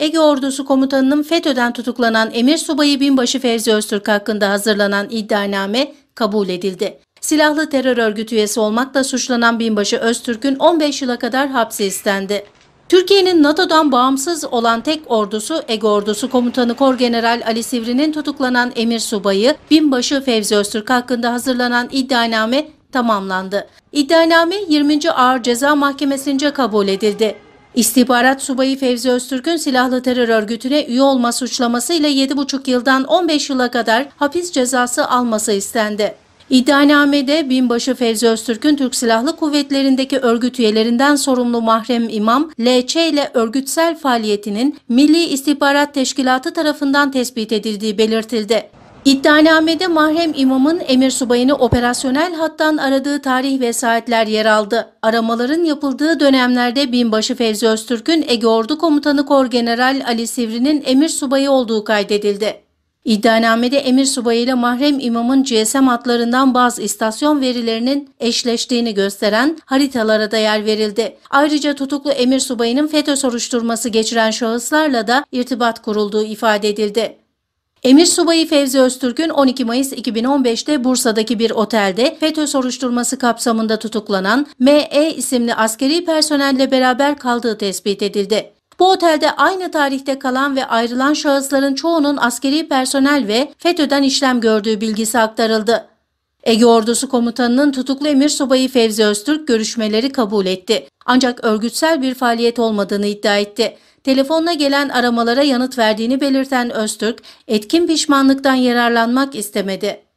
Ege Ordusu Komutanı'nın FETÖ'den tutuklanan Emir Subayı Binbaşı Fevzi Öztürk hakkında hazırlanan iddianame kabul edildi. Silahlı terör örgütü üyesi olmakla suçlanan Binbaşı Öztürk'ün 15 yıla kadar hapsi istendi. Türkiye'nin NATO'dan bağımsız olan tek ordusu Ege Ordusu Komutanı Kor General Ali Sivri'nin tutuklanan Emir Subayı Binbaşı Fevzi Öztürk hakkında hazırlanan iddianame tamamlandı. İddianame 20. Ağır Ceza Mahkemesi'nce kabul edildi. İstihbarat Subayı Fevzi Öztürk'ün silahlı terör örgütüne üye olma suçlamasıyla 7,5 yıldan 15 yıla kadar hapis cezası alması istendi. İddianamede binbaşı Fevzi Öztürk'ün Türk Silahlı Kuvvetleri'ndeki örgüt üyelerinden sorumlu Mahrem İmam, LÇ ile örgütsel faaliyetinin Milli İstihbarat Teşkilatı tarafından tespit edildiği belirtildi. İddianamede mahrem imamın emir subayını operasyonel hattan aradığı tarih ve saatler yer aldı. Aramaların yapıldığı dönemlerde binbaşı Fevzi Öztürk'ün Ege Ordu Komutanı Kor General Ali Sivri'nin emir subayı olduğu kaydedildi. İddianamede emir subayıyla mahrem imamın GSM hatlarından bazı istasyon verilerinin eşleştiğini gösteren haritalara da yer verildi. Ayrıca tutuklu emir subayının FETÖ soruşturması geçiren şahıslarla da irtibat kurulduğu ifade edildi. Emir Subayı Fevzi Öztürk'ün 12 Mayıs 2015'te Bursa'daki bir otelde FETÖ soruşturması kapsamında tutuklanan ME isimli askeri personelle beraber kaldığı tespit edildi. Bu otelde aynı tarihte kalan ve ayrılan şahısların çoğunun askeri personel ve FETÖ'den işlem gördüğü bilgisi aktarıldı. Ege Ordusu Komutanı'nın tutuklu Emir Subayı Fevzi Öztürk görüşmeleri kabul etti. Ancak örgütsel bir faaliyet olmadığını iddia etti. Telefonla gelen aramalara yanıt verdiğini belirten Öztürk, etkin pişmanlıktan yararlanmak istemedi.